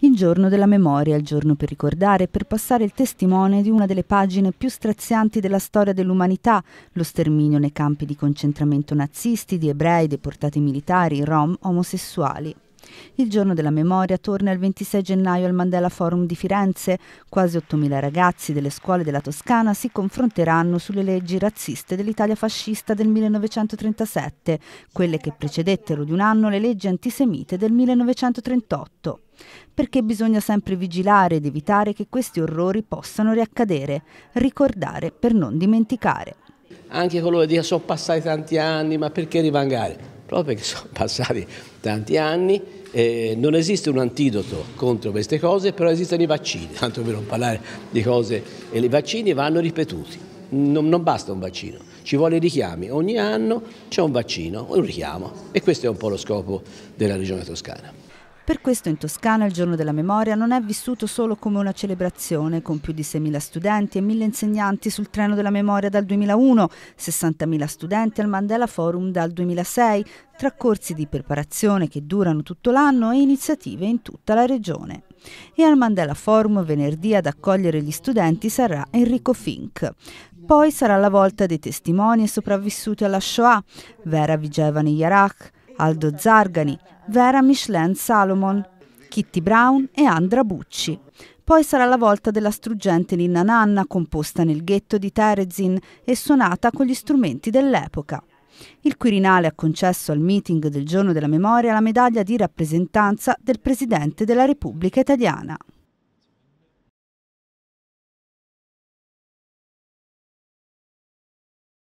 il giorno della memoria, il giorno per ricordare e per passare il testimone di una delle pagine più strazianti della storia dell'umanità, lo sterminio nei campi di concentramento nazisti, di ebrei, deportati militari, rom, omosessuali. Il giorno della memoria torna il 26 gennaio al Mandela Forum di Firenze. Quasi 8.000 ragazzi delle scuole della Toscana si confronteranno sulle leggi razziste dell'Italia fascista del 1937, quelle che precedettero di un anno le leggi antisemite del 1938 perché bisogna sempre vigilare ed evitare che questi orrori possano riaccadere, ricordare per non dimenticare. Anche coloro che dicono sono passati tanti anni, ma perché rivangare? proprio perché sono passati tanti anni, eh, non esiste un antidoto contro queste cose, però esistono i vaccini, tanto per non parlare di cose, e i vaccini vanno ripetuti, non, non basta un vaccino, ci vuole i richiami, ogni anno c'è un vaccino, un richiamo e questo è un po' lo scopo della Regione Toscana. Per questo in Toscana il giorno della memoria non è vissuto solo come una celebrazione, con più di 6.000 studenti e 1.000 insegnanti sul treno della memoria dal 2001, 60.000 studenti al Mandela Forum dal 2006, tra corsi di preparazione che durano tutto l'anno e iniziative in tutta la regione. E al Mandela Forum venerdì ad accogliere gli studenti sarà Enrico Fink. Poi sarà la volta dei testimoni e sopravvissuti alla Shoah, Vera Vigevani Yarach, Aldo Zargani, Vera Michelin Salomon, Kitty Brown e Andra Bucci. Poi sarà la volta della struggente Ninna Nanna, composta nel ghetto di Terezin e suonata con gli strumenti dell'epoca. Il Quirinale ha concesso al meeting del giorno della memoria la medaglia di rappresentanza del Presidente della Repubblica Italiana.